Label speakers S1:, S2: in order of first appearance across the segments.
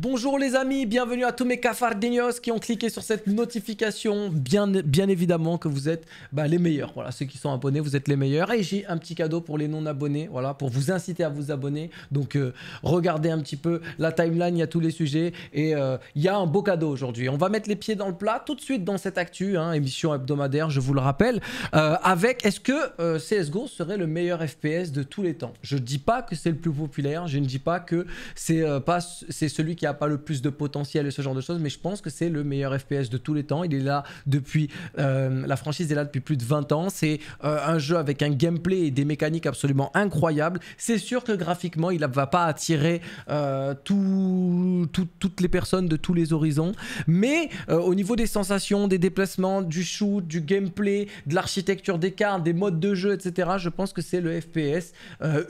S1: Bonjour les amis, bienvenue à tous mes cafardinos qui ont cliqué sur cette notification. Bien, bien évidemment que vous êtes bah, les meilleurs. Voilà, ceux qui sont abonnés, vous êtes les meilleurs. Et j'ai un petit cadeau pour les non-abonnés, voilà, pour vous inciter à vous abonner. Donc euh, regardez un petit peu la timeline, il y a tous les sujets. Et euh, il y a un beau cadeau aujourd'hui. On va mettre les pieds dans le plat tout de suite dans cette actu, hein, émission hebdomadaire, je vous le rappelle. Euh, avec, est-ce que CSGO serait le meilleur FPS de tous les temps Je ne dis pas que c'est le plus populaire, je ne dis pas que c'est pas c'est celui qui a pas le plus de potentiel et ce genre de choses, mais je pense que c'est le meilleur FPS de tous les temps. Il est là depuis. Euh, la franchise est là depuis plus de 20 ans. C'est euh, un jeu avec un gameplay et des mécaniques absolument incroyables. C'est sûr que graphiquement, il va pas attirer euh, toutes les personnes de tous les horizons, mais au niveau des sensations, des déplacements, du shoot, du gameplay, de l'architecture des cartes, des modes de jeu, etc., je pense que c'est le FPS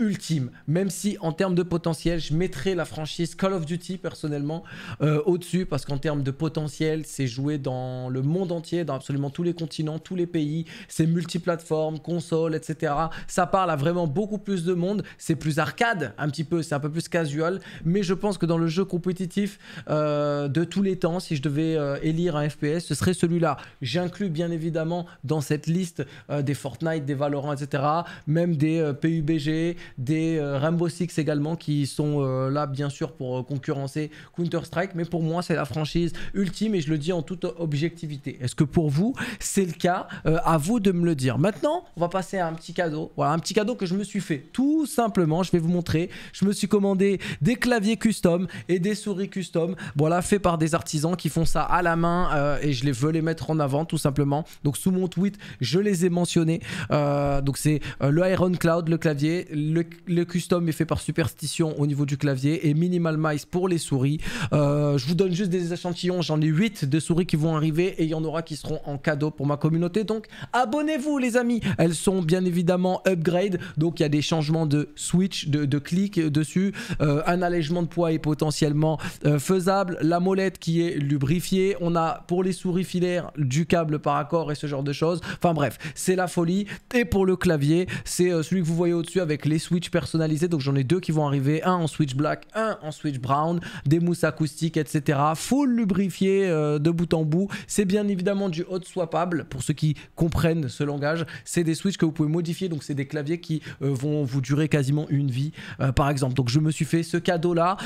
S1: ultime. Même si en termes de potentiel, je mettrais la franchise Call of Duty personnellement personnellement euh, au-dessus parce qu'en termes de potentiel, c'est joué dans le monde entier, dans absolument tous les continents, tous les pays. C'est multiplateforme, console, etc. Ça parle à vraiment beaucoup plus de monde. C'est plus arcade, un petit peu, c'est un peu plus casual. Mais je pense que dans le jeu compétitif euh, de tous les temps, si je devais euh, élire un FPS, ce serait celui-là. J'inclus bien évidemment dans cette liste des Fortnite, des Valorant, etc. Même des PUBG, des Rainbow Six également qui sont là bien sûr pour concurrencer Counter-Strike, mais pour moi, c'est la franchise ultime et je le dis en toute objectivité. Est-ce que pour vous, c'est le cas euh, À vous de me le dire. Maintenant, on va passer à un petit cadeau. Voilà, un petit cadeau que je me suis fait. Tout simplement, je vais vous montrer. Je me suis commandé des claviers custom et des souris custom. Voilà, fait par des artisans qui font ça à la main euh, et je les veux les mettre en avant tout simplement. Donc sous mon tweet, je les ai mentionnés. Euh, donc c'est le Iron Cloud, le clavier. le custom est fait par Superstition au niveau du clavier et Minimal Mice pour les souris. Euh, je vous donne juste des échantillons, j'en ai 8 de souris qui vont arriver et il y en aura qui seront en cadeau pour ma communauté. Donc abonnez-vous les amis, elles sont bien évidemment upgrade, donc il y a des changements de switch, de, clic dessus, euh, un allègement de poids est potentiellement euh, faisable, la molette qui est lubrifiée, on a pour les souris filaires du câble par accord et ce genre de choses. Enfin bref, c'est la folie. Et pour le clavier, c'est celui que vous voyez au-dessus avec les switches personnalisés, donc j'en ai deux qui vont arriver, un en switch black, un en switch brown, des mousse acoustique etc. Faut lubrifié lubrifier euh, de bout en bout. C'est bien évidemment du hot swappable pour ceux qui comprennent ce langage. C'est des switches que vous pouvez modifier, donc c'est des claviers qui euh, vont vous durer quasiment une vie, euh, par exemple. Donc je me suis fait ce cadeau là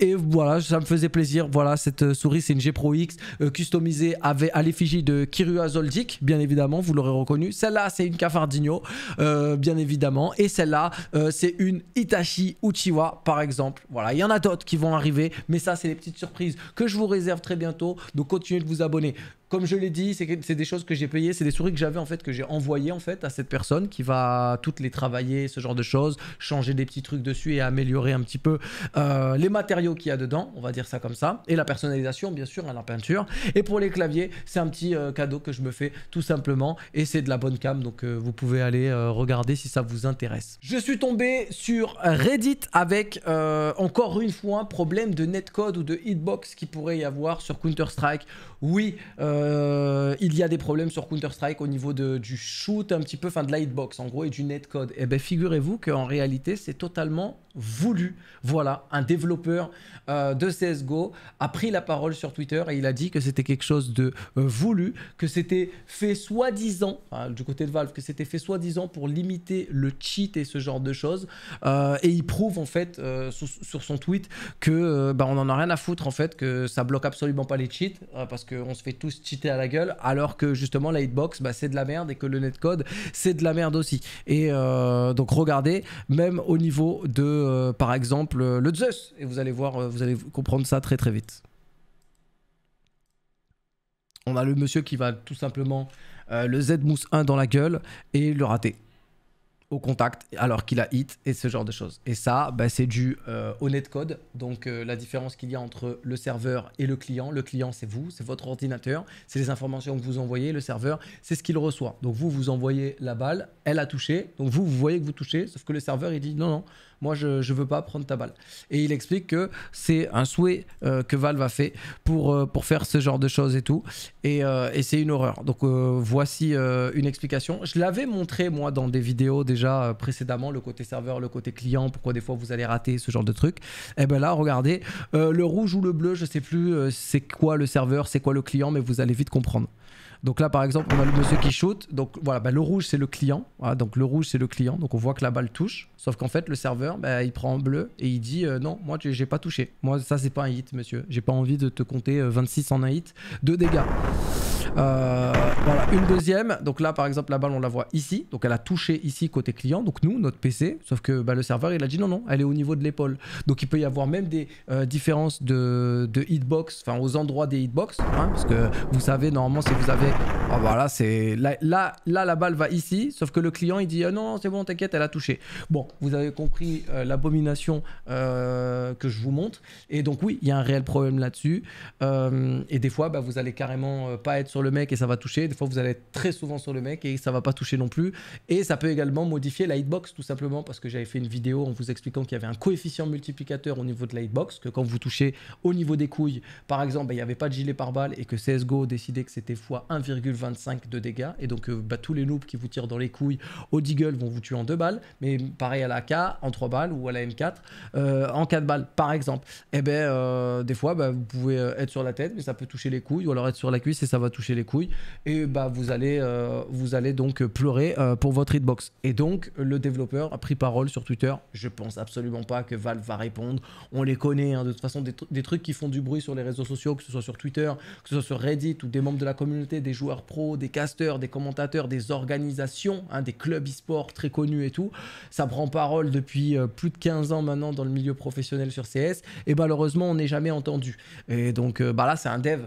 S1: et voilà, ça me faisait plaisir. Voilà, cette souris, c'est une G Pro X customisée à l'effigie de Kirua Zoldik, bien évidemment, vous l'aurez reconnu. Celle-là, c'est une Cafardino, bien évidemment, et celle-là, c'est une Itachi Uchiwa, par exemple. Voilà, il y en a d'autres qui vont arriver mais ça, c'est les petites surprises que je vous réserve très bientôt. Donc, continuez de vous abonner. Comme je l'ai dit, c'est des choses que j'ai payées, c'est des souris que j'avais en fait, que j'ai envoyées en fait à cette personne qui va toutes les travailler, ce genre de choses, changer des petits trucs dessus et améliorer un petit peu euh, les matériaux qu'il y a dedans, on va dire ça comme ça. Et la personnalisation, bien sûr, à la peinture. Et pour les claviers, c'est un petit euh, cadeau que je me fais tout simplement. Et c'est de la bonne cam, donc euh, vous pouvez aller regarder si ça vous intéresse. Je suis tombé sur Reddit avec encore une fois un problème de netcode ou de hitbox qui pourrait y avoir sur Counter-Strike. Oui, euh, euh, il y a des problèmes sur Counter-Strike au niveau de, du shoot un petit peu, enfin de lightbox en gros et du netcode. Et eh bien figurez-vous qu'en réalité c'est totalement voulu. Voilà, un développeur euh, de CSGO a pris la parole sur Twitter et il a dit que c'était quelque chose de euh, voulu, que c'était fait soi-disant, du côté de Valve, que c'était fait soi-disant pour limiter le cheat et ce genre de choses. et il prouve en fait sur, son tweet que bah, on en a rien à foutre en fait, que ça bloque absolument pas les cheats parce qu'on se fait tous cheat à la gueule, alors que justement la hitbox, bah, c'est de la merde et que le netcode, c'est de la merde aussi. Et euh, donc regardez, même au niveau de, euh, par exemple, le Zeus, et vous allez voir, euh, vous allez comprendre ça très très vite. On a le monsieur qui va tout simplement le Z-Mousse 1 dans la gueule et le rater au contact alors qu'il a hit et ce genre de choses. Et ça, bah, c'est dû au euh, netcode. Donc euh, la différence qu'il y a entre le serveur et le client. Le client, c'est vous, c'est votre ordinateur, c'est les informations que vous envoyez. Le serveur, c'est ce qu'il reçoit. Donc vous, vous envoyez la balle, elle a touché. Donc vous, vous voyez que vous touchez, sauf que le serveur, il dit non, non, moi je ne veux pas prendre ta balle. Et il explique que c'est un souhait euh, que Valve a fait pour, euh, pour faire ce genre de choses et tout. Et, euh, et c'est une horreur. Donc voici une explication. Je l'avais montré moi dans des vidéos déjà précédemment, le côté serveur, le côté client, pourquoi des fois vous allez rater ce genre de truc. Et eh ben là, regardez, le rouge ou le bleu, je sais plus c'est quoi le serveur, c'est quoi le client, mais vous allez vite comprendre. Donc là, par exemple, on a le monsieur qui shoot. Donc voilà, bah, le rouge, c'est le client. donc le rouge, c'est le client. Donc on voit que la balle touche. Sauf qu'en fait, le serveur, bah, il prend en bleu et il dit euh, non, moi, j'ai pas touché. Moi, ça, c'est pas un hit, monsieur. J'ai pas envie de te compter 26 euh, en un hit Deux dégâts. Euh, voilà, une deuxième. Donc là, par exemple, la balle, on la voit ici. Donc elle a touché ici côté client. Donc nous, notre PC, sauf que bah, le serveur, il a dit non, non, elle est au niveau de l'épaule. Donc il peut y avoir même des euh, différences de, hitbox, enfin aux endroits des hitbox. Hein, parce que vous savez, normalement, si vous avez. Ah, voilà, c'est. Là, là, la balle va ici. Sauf que le client, il dit euh, non, c'est bon, t'inquiète, elle a touché. Bon, vous avez compris l'abomination que je vous montre. Et donc, oui, il y a un réel problème là-dessus. et des fois, bah, vous allez carrément pas être sur le mec et ça va toucher. Des fois, vous allez être très souvent sur le mec et ça va pas toucher non plus. Et ça peut également modifier la hitbox tout simplement parce que j'avais fait une vidéo en vous expliquant qu'il y avait un coefficient multiplicateur au niveau de la hitbox, que quand vous touchez au niveau des couilles, par exemple, bah, il n'y avait pas de gilet par balle et que CSGO décidait que c'était x 1,25 de dégâts. Et donc, euh, bah, tous les noobs qui vous tirent dans les couilles au deagle vont vous tuer en deux balles, mais pareil à la K en trois balles ou à la M4, euh, en 4 balles par exemple. Et eh ben, euh, des fois, bah, vous pouvez être sur la tête, mais ça peut toucher les couilles ou alors être sur la cuisse et ça va toucher les couilles et bah vous allez euh, vous allez donc pleurer euh, pour votre hitbox. Et donc le développeur a pris parole sur Twitter. Je pense absolument pas que Valve va répondre. On les connaît hein. de toute façon des, trucs qui font du bruit sur les réseaux sociaux, que ce soit sur Twitter, que ce soit sur Reddit ou des membres de la communauté, des joueurs pro des casteurs, des commentateurs, des organisations, hein, des clubs e-sport très connus et tout. Ça prend parole depuis euh, plus de 15 ans maintenant dans le milieu professionnel sur CS. Et malheureusement on n'est jamais entendu. Et donc bah là c'est un dev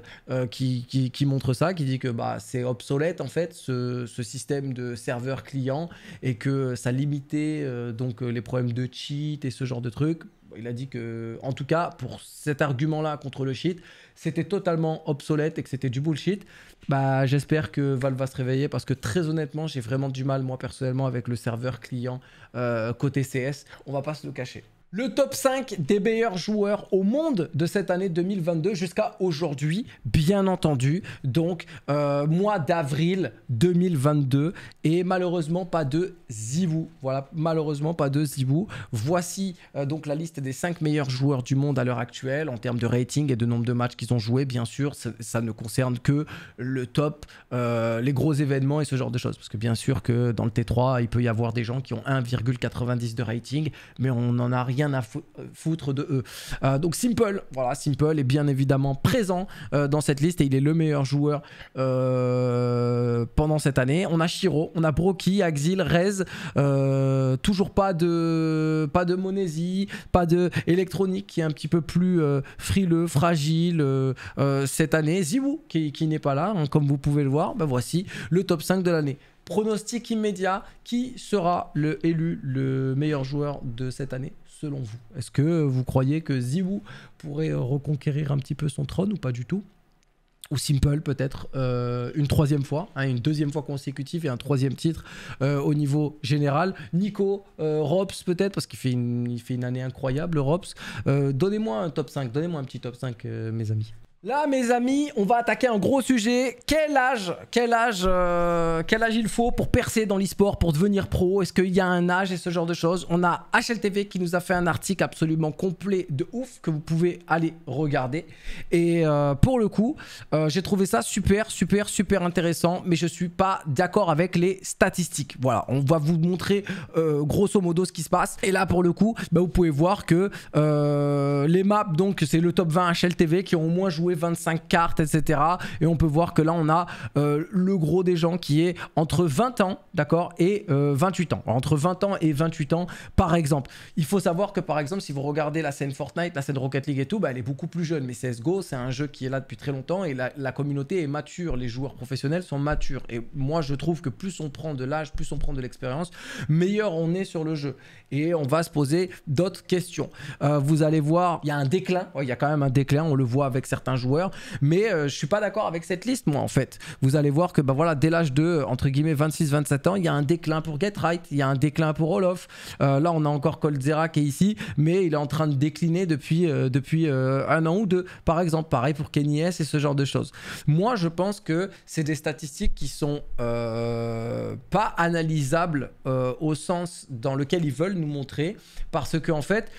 S1: qui, qui montre ça qui dit que bah, c'est obsolète en fait ce, système de serveur client et que ça limitait euh, donc euh, les problèmes de cheat et ce genre de truc Il a dit que, en tout cas, pour cet argument-là contre le cheat, c'était totalement obsolète et que c'était du bullshit. Bah, j'espère que Valve va se réveiller parce que très honnêtement, j'ai vraiment du mal moi personnellement avec le serveur client euh, côté CS. On va pas se le cacher. Le top 5 des meilleurs joueurs au monde de cette année 2022 jusqu'à aujourd'hui, bien entendu. Donc, euh, mois d'avril 2022. Et malheureusement, pas de Zivou. Voilà, malheureusement, pas de Zibou, Voici euh, donc la liste des 5 meilleurs joueurs du monde à l'heure actuelle en termes de rating et de nombre de matchs qu'ils ont joués. Bien sûr, ça, ne concerne que le top, euh, les gros événements et ce genre de choses. Parce que bien sûr que dans le T3, il peut y avoir des gens qui ont 1,90 de rating, mais on n'en a rien à euh, foutre de eux. Euh, donc Simple, voilà, Simple est bien évidemment présent euh, dans cette liste et il est le meilleur joueur pendant cette année. On a Shiro, on a Broky, Axil, Rez, toujours pas de pas de Monesi, pas de électronique qui est un petit peu plus frileux, fragile cette année. Zibou qui, qui n'est pas là, hein, comme vous pouvez le voir, ben voici le top 5 de l'année pronostic immédiat, qui sera le élu le meilleur joueur de cette année selon vous Est-ce que vous croyez que Zibou pourrait reconquérir un petit peu son trône ou pas du tout ou Simple peut-être euh, une troisième fois, hein, une deuxième fois consécutive et un troisième titre euh, au niveau général. Nico, euh, Robs peut-être, parce qu'il fait, une, fait une année incroyable, Robs. donnez-moi un top 5, donnez-moi un petit top 5 mes amis. Là, mes amis, on va attaquer un gros sujet. Quel âge, quel âge, euh, quel âge il faut pour percer dans l'e-sport, pour devenir pro Est-ce qu'il y a un âge et ce genre de choses On a HLTV qui nous a fait un article absolument complet de ouf que vous pouvez aller regarder. Et euh, pour le coup, euh, j'ai trouvé ça super, super, super intéressant, mais je ne suis pas d'accord avec les statistiques. Voilà, on va vous montrer grosso modo ce qui se passe. Et là, pour le coup, bah, vous pouvez voir que les maps, donc c'est le top 20 HLTV qui ont au moins joué 25 cartes, etc. Et on peut voir que là, on a euh, le gros des gens qui est entre 20 ans, d'accord, et 28 euh, ans. entre 20 ans et 28 ans, par exemple. Il faut savoir que, par exemple, si vous regardez la scène Fortnite, la scène Rocket League et tout, bah, elle est beaucoup plus jeune. Mais CSGO, c'est un jeu qui est là depuis très longtemps et la, communauté est mature. Les joueurs professionnels sont matures. Et moi, je trouve que plus on prend de l'âge, plus on prend de l'expérience, meilleur on est sur le jeu. Et on va se poser d'autres questions. Euh, vous allez voir, il y a un déclin. Il y a quand même un déclin. On le voit avec certains joueurs joueur. Mais euh, je suis pas d'accord avec cette liste, moi, en fait. Vous allez voir que, ben voilà, dès l'âge de, entre guillemets, 26-27 ans, il y a un déclin pour Get Right, il y a un déclin pour Olof. Euh, là, on a encore Coldzera qui est ici, mais il est en train de décliner depuis, euh, depuis euh, un an ou deux, par exemple. Pareil pour Kenny et ce genre de choses. Moi, je pense que c'est des statistiques qui sont pas analysables au sens dans lequel ils veulent nous montrer, parce que, en fait,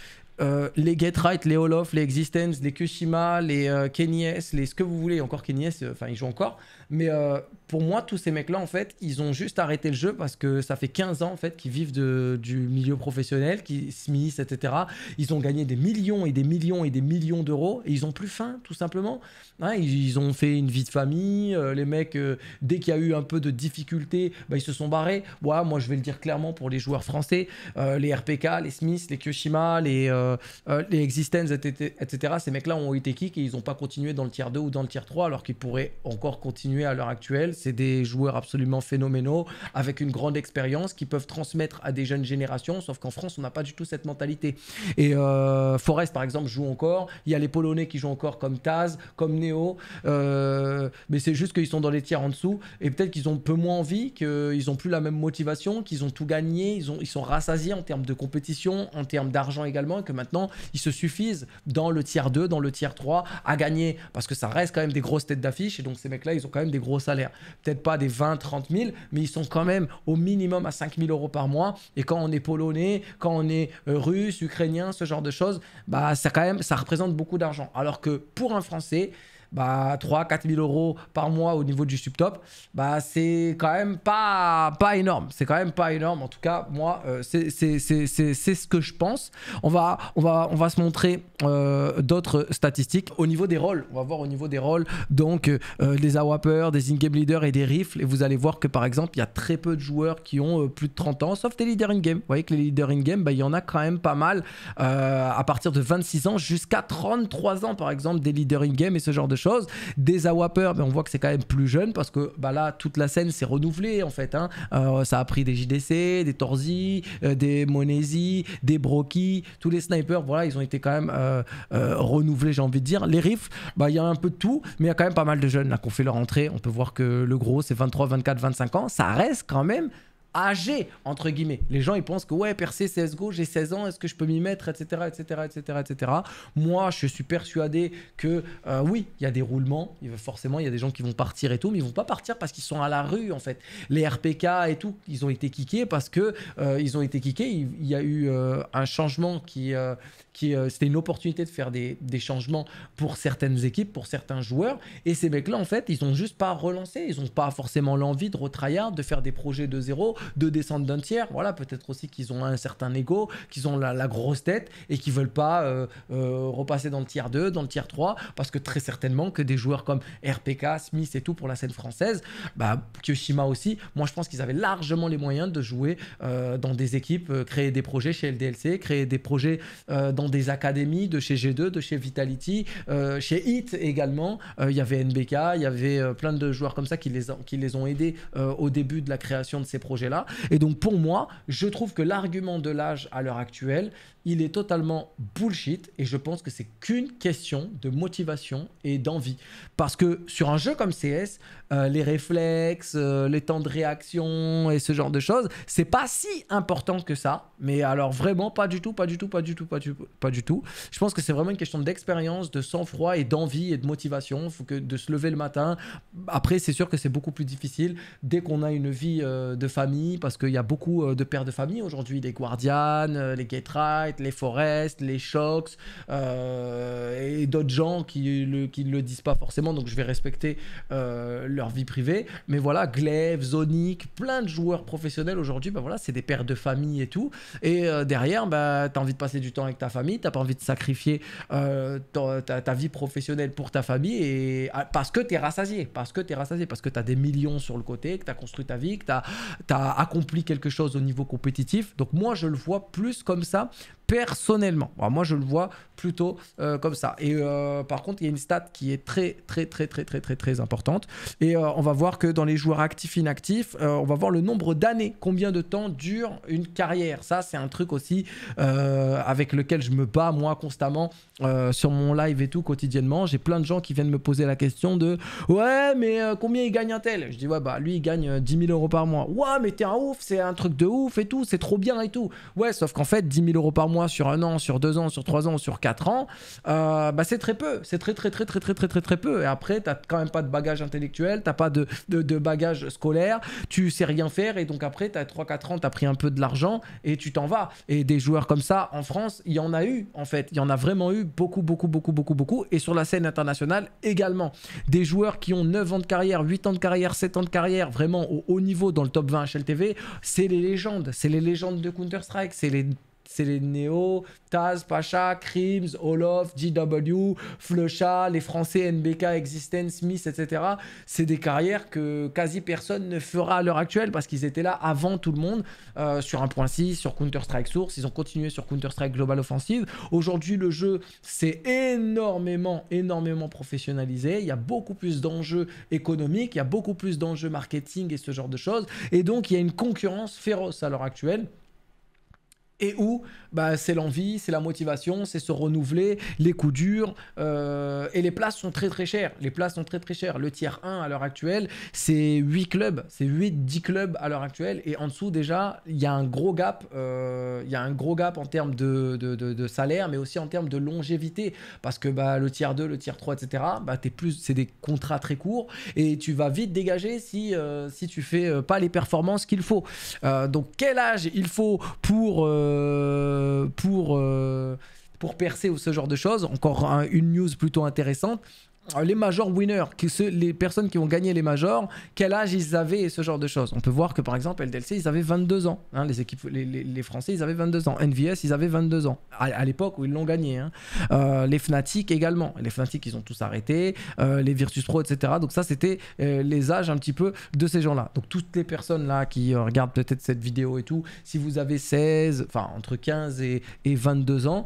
S1: euh, les Get Right, les Olof, les Existence, les Kushima, les euh, les ce que vous voulez, encore Kenny S, euh, enfin, ils jouent encore. Mais euh, pour moi, tous ces mecs-là, en fait, ils ont juste arrêté le jeu parce que ça fait 15 ans, en fait, qu'ils vivent de, du milieu professionnel, qui Smith, etc. Ils ont gagné des millions et des millions et des millions d'euros et ils ont plus faim, tout simplement. Hein, ils, ont fait une vie de famille. Euh, les mecs, euh, dès qu'il y a eu un peu de difficulté, bah, ils se sont barrés. moi moi, je vais le dire clairement pour les joueurs français, les RPK, les Smith, les Kyoshima, les, les Existence, etc., Ces mecs-là ont été kick et ils n'ont pas continué dans le tier 2 ou dans le tier 3 alors qu'ils pourraient encore continuer à l'heure actuelle. C'est des joueurs absolument phénoménaux, avec une grande expérience, qui peuvent transmettre à des jeunes générations, sauf qu'en France, on n'a pas du tout cette mentalité. Et euh, Forest, par exemple, joue encore. Il y a les Polonais qui jouent encore comme Taz, comme Neo. Euh, mais c'est juste qu'ils sont dans les tiers en dessous. Et peut-être qu'ils ont peu moins envie, qu'ils n'ont plus la même motivation, qu'ils ont tout gagné, ils, ont, ils sont rassasiés en termes de compétition, en termes d'argent également, et que maintenant, ils se suffisent dans le tiers 2, dans le tiers 3 à gagner. Parce que ça reste quand même des grosses têtes d'affiche. Et donc, ces mecs-là, ils ont quand même des gros salaires. Peut-être pas des 20, 30 000, mais ils sont quand même au minimum à 5 000 euros par mois. Et quand on est polonais, quand on est euh, russe, ukrainien, ce genre de choses, bah, quand même, ça représente beaucoup d'argent. Alors que pour un Français, bah, 3-4 000 euros par mois au niveau du subtop, bah, c'est quand même pas, pas énorme. C'est quand même pas énorme. En tout cas, moi, euh, c'est c'est ce que je pense. On va, on va, on va se montrer euh, d'autres statistiques au niveau des rôles. On va voir au niveau des rôles, donc euh, des AWAPers, des in-game leaders et des rifles. Et vous allez voir que par exemple, il y a très peu de joueurs qui ont plus de 30 ans, sauf des leaders in-game. Vous voyez que les leaders in-game, bah, il y en a quand même pas mal à partir de 26 ans jusqu'à 33 ans, par exemple, des leaders in-game et ce genre de choses. Des Awapper, mais on voit que c'est quand même plus jeune parce que bah là, toute la scène s'est renouvelée en fait. Hein. Euh, ça a pris des JDC, des Torsi, euh, des Monesi, des Broki, tous les snipers, voilà, ils ont été quand même euh, renouvelés, j'ai envie de dire. Les Riffs, bah, il y a un peu de tout, mais il y a quand même pas mal de jeunes là qu'on fait leur entrée. On peut voir que le gros, c'est 23, 24, 25 ans. Ça reste quand même âgé, entre guillemets. Les gens, ils pensent que ouais, percer CSGO, j'ai 16 ans, est-ce que je peux m'y mettre, etc., etc., etc., etc. Moi, je suis persuadé que euh, oui, il y a des roulements, il forcément, il y a des gens qui vont partir et tout, mais ils vont pas partir parce qu'ils sont à la rue, en fait. Les RPK et tout, ils ont été kickés parce que euh, ils ont été kickés. Il, y a eu euh, un changement qui, qui c'était une opportunité de faire des, changements pour certaines équipes, pour certains joueurs, et ces mecs-là, en fait, ils ont juste pas relancé, ils n'ont pas forcément l'envie de retryhard, de faire des projets de zéro de descendre d'un tiers. Voilà, peut-être aussi qu'ils ont un certain ego, qu'ils ont la, grosse tête et qu'ils veulent pas euh, euh, repasser dans le tiers 2, dans le tiers 3, parce que très certainement que des joueurs comme RPK, Smith et tout pour la scène française, bah, Kyoshima aussi, moi je pense qu'ils avaient largement les moyens de jouer euh, dans des équipes, créer des projets chez LDLC, créer des projets dans des académies de chez G2, de chez Vitality, chez Hit également. Il y avait NBK, il y avait plein de joueurs comme ça qui les ont aidés au début de la création de ces projets-là. Et donc pour moi, je trouve que l'argument de l'âge à l'heure actuelle, il est totalement bullshit et je pense que c'est qu'une question de motivation et d'envie. Parce que sur un jeu comme CS, euh, les réflexes, euh, les temps de réaction et ce genre de choses, c'est pas si important que ça. Mais alors vraiment pas du tout, pas du tout, pas du tout, pas du, pas du tout. Je pense que c'est vraiment une question d'expérience, de sang-froid et d'envie et de motivation. Il Faut que de se lever le matin. Après, c'est sûr que c'est beaucoup plus difficile dès qu'on a une vie euh, de famille parce qu'il y a beaucoup de pères de famille aujourd'hui, les guardianes, les gate les Forest, les Shocks euh, et d'autres gens qui le, qui le disent pas forcément. Donc je vais respecter euh, leur vie privée. Mais voilà, Glaive, Zonic, plein de joueurs professionnels aujourd'hui, bah voilà, c'est des pères de famille et tout. Et euh, derrière, bah, tu as envie de passer du temps avec ta famille, t'as pas envie de sacrifier ta, vie professionnelle pour ta famille et ah, parce que tu es rassasié, parce que tu es rassasié, parce que tu as des millions sur le côté, que tu as construit ta vie, que tu as, as accompli quelque chose au niveau compétitif. Donc moi, je le vois plus comme ça personnellement. moi, je le vois plutôt euh, comme ça. Et euh, par contre, il y a une stat qui est très, très, très, très, très, très, très importante. Et euh, on va voir que dans les joueurs actifs, inactifs, on va voir le nombre d'années, combien de temps dure une carrière. Ça, c'est un truc aussi avec lequel je me bats, moi, constamment sur mon live et tout, quotidiennement. J'ai plein de gens qui viennent me poser la question de Ouais, mais combien il gagne un tel Je dis Ouais, bah lui, il gagne 10 000 euros par mois. Ouais, mais t'es un ouf, c'est un truc de ouf et tout, c'est trop bien et tout. Ouais, sauf qu'en fait, 10 000 euros par mois, sur un an, sur deux ans, sur trois ans, sur quatre ans, euh, bah c'est très peu. C'est très, très, très, très, très, très, très, très peu. Et après, tu t'as quand même pas de bagage intellectuel, t'as pas de, de, bagage scolaire, tu sais rien faire. Et donc après, tu as trois, quatre ans, tu as pris un peu de l'argent et tu t'en vas. Et des joueurs comme ça, en France, il y en a eu, en fait. Il y en a vraiment eu beaucoup, beaucoup, beaucoup, beaucoup, beaucoup. Et sur la scène internationale également. Des joueurs qui ont 9 ans de carrière, 8 ans de carrière, 7 ans de carrière, vraiment au haut niveau dans le top 20 HLTV, c'est les légendes. C'est les légendes de Counter-Strike. C'est les c'est les NEO, Taz, Pacha, Crims, Olof, GW, Flecha, les Français, NBK, Existence, Smith, etc. C'est des carrières que quasi personne ne fera à l'heure actuelle parce qu'ils étaient là avant tout le monde euh, un sur 1.6, sur Counter-Strike Source. Ils ont continué sur Counter-Strike Global Offensive. Aujourd'hui, le jeu s'est énormément, énormément professionnalisé. Il y a beaucoup plus d'enjeux économiques, il y a beaucoup plus d'enjeux marketing et ce genre de choses. Et donc, il y a une concurrence féroce à l'heure actuelle et où bah, c'est l'envie, c'est la motivation, c'est se renouveler, les coups durs, euh, et les places sont très très chères. Les places sont très très chères. Le tiers 1 à l'heure actuelle, c'est 8 clubs, c'est 8-10 clubs à l'heure actuelle, et en dessous déjà, il y a un gros gap, euh, il y a un gros gap en termes de, de, de, salaire, mais aussi en termes de longévité, parce que bah, le tiers 2, le tiers 3, etc., bah, es plus, c'est des contrats très courts, et tu vas vite dégager si, tu euh, si tu fais pas les performances qu'il faut. donc quel âge il faut pour... Euh, pour euh, pour percer ou ce genre de choses. Encore une news plutôt intéressante les majors winners, les personnes qui ont gagné les majors, quel âge ils avaient et ce genre de choses. On peut voir que par exemple LDLC ils avaient 22 ans, hein. les, équipes, les, Français ils avaient 22 ans, NVS ils avaient 22 ans, à, l'époque où ils l'ont gagné. Hein. Euh, les Fnatic également, les Fnatic ils ont tous arrêté, euh, les Virtus Pro etc. Donc ça c'était euh, les âges un petit peu de ces gens-là. Donc toutes les personnes là qui regardent peut-être cette vidéo et tout, si vous avez 16, enfin entre 15 et 22 ans,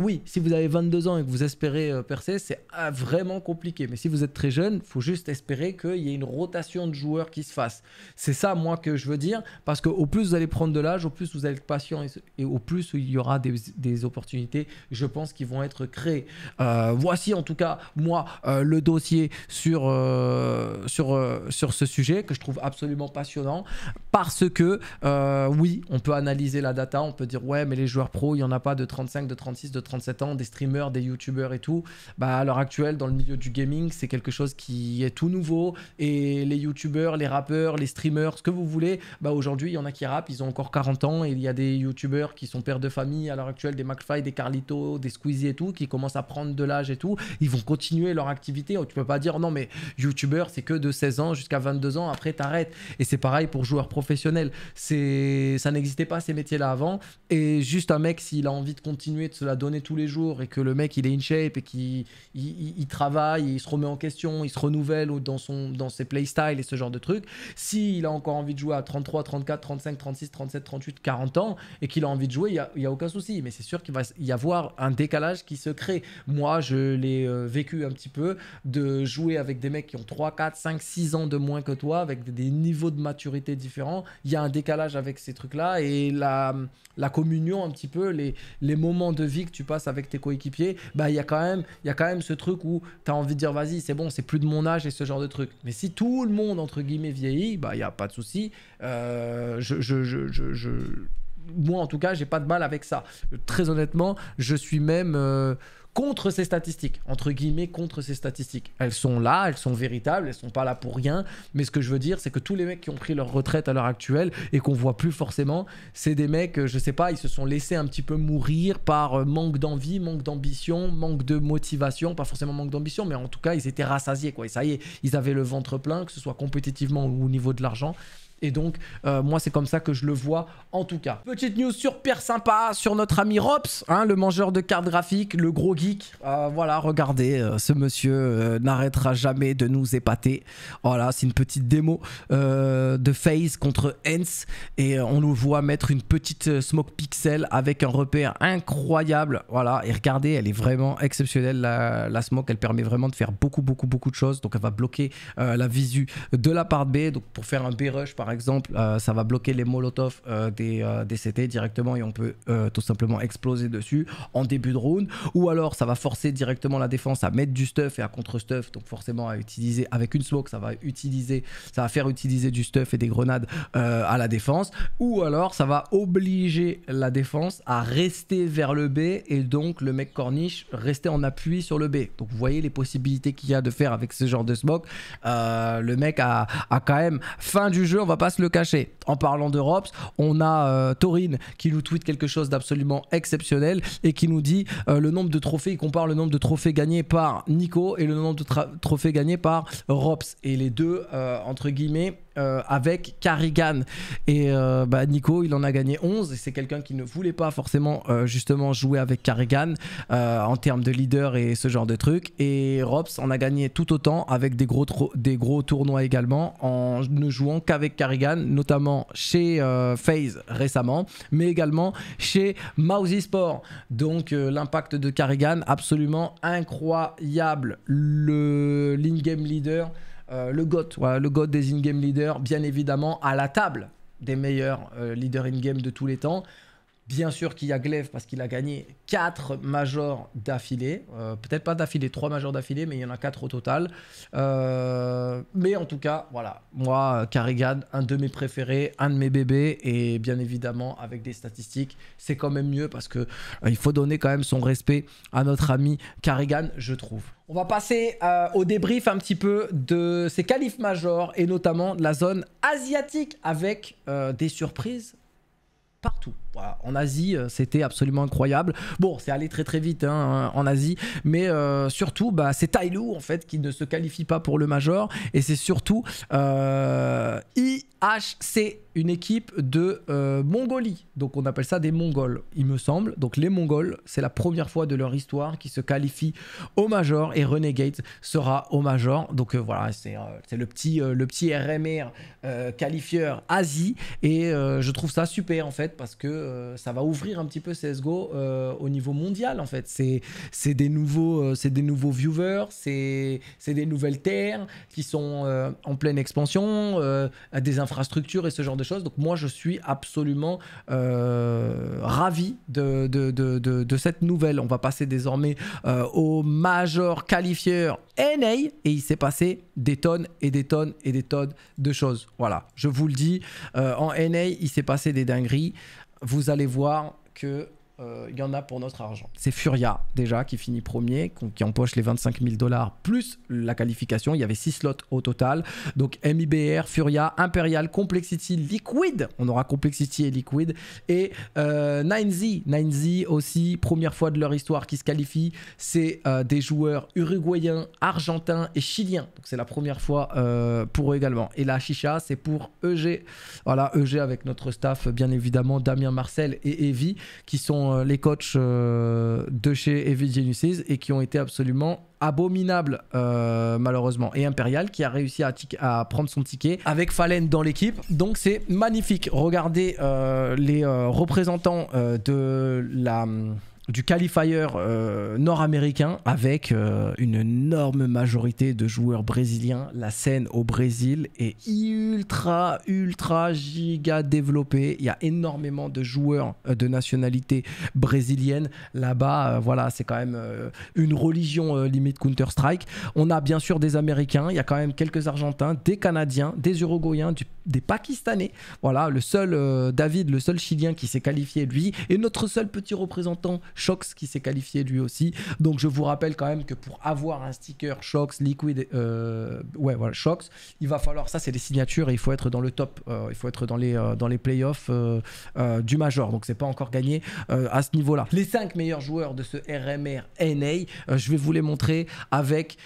S1: oui, si vous avez 22 ans et que vous espérez percer, c'est ah, vraiment compliqué. Mais si vous êtes très jeune, il faut juste espérer qu'il y ait une rotation de joueurs qui se fasse. C'est ça, moi, que je veux dire, parce que au plus vous allez prendre de l'âge, au plus vous allez être patient et, au plus il y aura des, opportunités, je pense, qui vont être créées. Euh, voici en tout cas, moi, euh, le dossier sur, euh, sur, sur ce sujet que je trouve absolument passionnant parce que, oui, on peut analyser la data, on peut dire, ouais, mais les joueurs pro, il n'y en a pas de 35, de 36, de 37 ans, des streamers, des youtubeurs et tout. Bah, à l'heure actuelle, dans le milieu du gaming, c'est quelque chose qui est tout nouveau et les youtubeurs, les rappeurs, les streamers, ce que vous voulez, bah aujourd'hui il y en a qui rappent, ils ont encore 40 ans et il y a des youtubeurs qui sont pères de famille à l'heure actuelle, des McFly, des Carlito, des Squeezie et tout, qui commencent à prendre de l'âge et tout, ils vont continuer leur activité, oh, tu peux pas dire non mais youtubeur c'est que de 16 ans jusqu'à 22 ans, après t'arrêtes et c'est pareil pour joueurs professionnels, ça n'existait pas ces métiers là avant et juste un mec s'il a envie de continuer de se la donner tous les jours et que le mec il est in shape et qu'il travaille il se remet en question, il se renouvelle dans, son, dans ses playstyles et ce genre de trucs. S'il a encore envie de jouer à 33, 34, 35, 36, 37, 38, 40 ans et qu'il a envie de jouer, il n'y a, a, aucun souci. Mais c'est sûr qu'il va y avoir un décalage qui se crée. Moi, je l'ai euh, vécu un petit peu de jouer avec des mecs qui ont 3, 4, 5, 6 ans de moins que toi, avec des, niveaux de maturité différents. Il y a un décalage avec ces trucs-là et la, la communion, un petit peu, les, les moments de vie que tu passes avec tes coéquipiers, bah, il y, a quand même, il y a quand même ce truc où envie de dire vas-y, c'est bon, c'est plus de mon âge et ce genre de truc. Mais si tout le monde, entre guillemets, vieillit, bah, il n'y a pas de souci. Euh, je, je, moi, en tout cas, j'ai pas de mal avec ça. Très honnêtement, je suis même. Euh, contre ces statistiques, entre guillemets, contre ces statistiques. Elles sont là, elles sont véritables, elles sont pas là pour rien. Mais ce que je veux dire, c'est que tous les mecs qui ont pris leur retraite à l'heure actuelle et qu'on voit plus forcément, c'est des mecs, euh, je sais pas, ils se sont laissés un petit peu mourir par euh, manque d'envie, manque d'ambition, manque de motivation, pas forcément manque d'ambition, mais en tout cas, ils étaient rassasiés, quoi. Et ça y est, ils avaient le ventre plein, que ce soit compétitivement ou au niveau de l'argent. Et donc, euh, moi, c'est comme ça que je le vois en tout cas. Petite news super sympa sur notre ami Rops, hein, le mangeur de cartes graphiques, le gros geek. Euh, voilà, regardez, euh, ce monsieur n'arrêtera jamais de nous épater. Voilà, c'est une petite démo de Phase contre Hens. Et on nous voit mettre une petite smoke pixel avec un repère incroyable. Voilà, et regardez, elle est vraiment exceptionnelle, la, smoke. Elle permet vraiment de faire beaucoup, beaucoup, beaucoup de choses. Donc, elle va bloquer la visu de la part B. Donc, pour faire un B-rush, par exemple, euh, ça va bloquer les molotov euh, des, euh, des, CT directement et on peut tout simplement exploser dessus en début de round. Ou alors, ça va forcer directement la défense à mettre du stuff et à contre-stuff, donc forcément à utiliser avec une smoke, ça va utiliser, ça va faire utiliser du stuff et des grenades à la défense. Ou alors, ça va obliger la défense à rester vers le B et donc le mec corniche rester en appui sur le B. Donc vous voyez les possibilités qu'il y a de faire avec ce genre de smoke. le mec a, a, quand même fin du jeu. On va pas se le cacher. En parlant ROPS, on a Torin euh, Taurine qui nous tweet quelque chose d'absolument exceptionnel et qui nous dit euh, le nombre de trophées, il compare le nombre de trophées gagnés par Nico et le nombre de trophées gagnés par Rops. Et les deux, euh, entre guillemets, euh, avec Carrigan. Et euh, bah, Nico, il en a gagné 11 et c'est quelqu'un qui ne voulait pas forcément euh, justement jouer avec Carrigan en termes de leader et ce genre de truc. Et Robs en a gagné tout autant avec des gros, des gros tournois également en ne jouant qu'avec Carrigan, notamment chez FaZe récemment, mais également chez Mousey Sport. Donc l'impact de Carrigan absolument incroyable. Le in game leader. Euh, le GOAT, le GOAT des in-game leaders, bien évidemment, à la table des meilleurs euh, leaders in-game de tous les temps. Bien sûr qu'il y a Glaive parce qu'il a gagné 4 majors d'affilée. Euh, peut-être pas d'affilée, 3 majors d'affilée, mais il y en a 4 au total. Euh, mais en tout cas, voilà. Moi, Carrigan, un de mes préférés, un de mes bébés. Et bien évidemment, avec des statistiques, c'est quand même mieux parce que euh, il faut donner quand même son respect à notre ami Carrigan, je trouve. On va passer au débrief un petit peu de ces qualifs majors et notamment de la zone asiatique avec des surprises partout. En Asie, euh, c'était absolument incroyable. Bon, c'est allé très très vite hein, hein, en Asie, mais euh, surtout, bah, c'est Tai en fait qui ne se qualifie pas pour le major, et c'est surtout euh, IHC une équipe de euh, Mongolie. Donc on appelle ça des Mongols, il me semble. Donc les Mongols, c'est la première fois de leur histoire qui se qualifie au Major et Renegade sera au Major. Donc euh, voilà, euh, c'est le, petit le petit RMR qualifieur Asie. Et je trouve ça super en fait parce que ça va ouvrir un petit peu CSGO au niveau mondial en fait. C'est des, nouveaux des nouveaux viewers, c'est des nouvelles terres qui sont en pleine expansion, des infrastructures et ce genre de choses. Donc moi, je suis absolument euh, ravi de, de, cette nouvelle. On va passer désormais euh, au major qualifieur NA et il s'est passé des tonnes et des tonnes et des tonnes de choses. Voilà, je vous le dis, euh, en NA, il s'est passé des dingueries. Vous allez voir que il euh, y en a pour notre argent. C'est Furia déjà qui finit premier, qui empoche les 25 000 dollars plus la qualification. Il y avait 6 slots au total. Donc MIBR, Furia, Imperial, Complexity, Liquid. On aura Complexity et Liquid. Et euh, 9Z. 9Z aussi, première fois de leur histoire qui se qualifie. C'est euh, des joueurs uruguayens, argentins et chiliens. Donc c'est la première fois euh, pour eux également. Et la chicha, c'est pour EG. Voilà, EG avec notre staff, bien évidemment, Damien Marcel et Evie qui sont euh, les coachs euh, de chez Geniuses et qui ont été absolument abominables euh, malheureusement. Et Imperial qui a réussi à, à prendre son ticket avec Fallen dans l'équipe. Donc c'est magnifique. Regardez les représentants de la... Hum, du qualifier euh, nord-américain avec euh, une énorme majorité de joueurs brésiliens. La scène au Brésil est ultra, ultra giga développée. Il y a énormément de joueurs euh, de nationalité brésilienne là-bas. voilà, c'est quand même une religion limite Counter-Strike. On a bien sûr des Américains, il y a quand même quelques Argentins, des Canadiens, des Uruguayens, du des Pakistanais. Voilà, le seul euh, David, le seul Chilien qui s'est qualifié lui, et notre seul petit représentant Shox qui s'est qualifié lui aussi. Donc je vous rappelle quand même que pour avoir un sticker Shox, Liquid, euh, ouais voilà Shox, il va falloir ça c'est des signatures et il faut être dans le top, euh, il faut être dans les dans les playoffs du major. Donc c'est pas encore gagné à ce niveau-là. Les cinq meilleurs joueurs de ce RMR NA, je vais vous les montrer avec